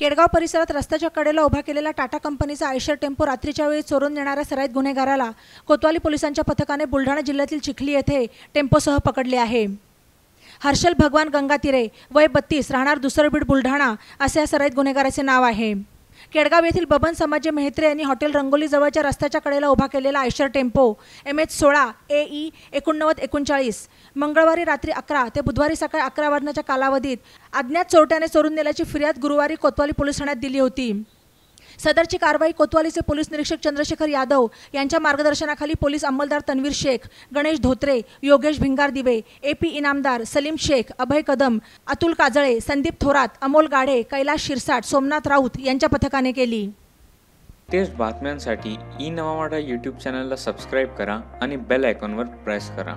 केडगाव परिसरात रस्त्याच्या कडेला उभा केलेला टाटा कंपनीचा आयशर टेम्पो रात्रीच्या वेळी चोरून नेणाऱ्या सराईत गुन्हेगाराला कोतवाली पोलिसांच्या पथकाने बुलढाणा जिल्ह्यातील चिखली येथे टेम्पोसह पकडले आहे हर्षल भगवान गंगातीरे वय बत्तीस राहणार दुसरं बीड बुलढाणा असे या सराईत गुन्हेगाराचे नाव आहे केडगाव येथील बबन समाजी मेहत्रे यांनी हॉटेल रंगोली जवळच्या रस्त्याच्या कडेला उभा केलेला आयशर टेम्पो एम एच सोळा ए ई एकोणनव्वद एकोणचाळीस मंगळवारी रात्री अकरा ते बुधवारी सकाळी अकरा वाजण्याच्या कालावधीत अज्ञात चोरट्याने चोरून नेल्याची फिर्याद गुरुवारी कोतवाली पोलीस ठाण्यात दिली होती सदरची कारवाई कोतवालीचे पोलीस निरीक्षक चंद्रशेखर यादव यांच्या मार्गदर्शनाखाली पोलीस अंमलदार Tanveer Shaikh Ganesh Dhotre Yogesh Bhingardive A P Inamdar Salim Shaikh Abhay Kadam Atul Kajale Sandeep Thorat Amol Gade Kailas Shirsat Somnath Raut यांच्या पथकाने केली तेच बातम्यांसाठी ई नवामाडा यूट्यूब चॅनलला सबस्क्राईब करा आणि बेल आयकॉनवर प्रेस करा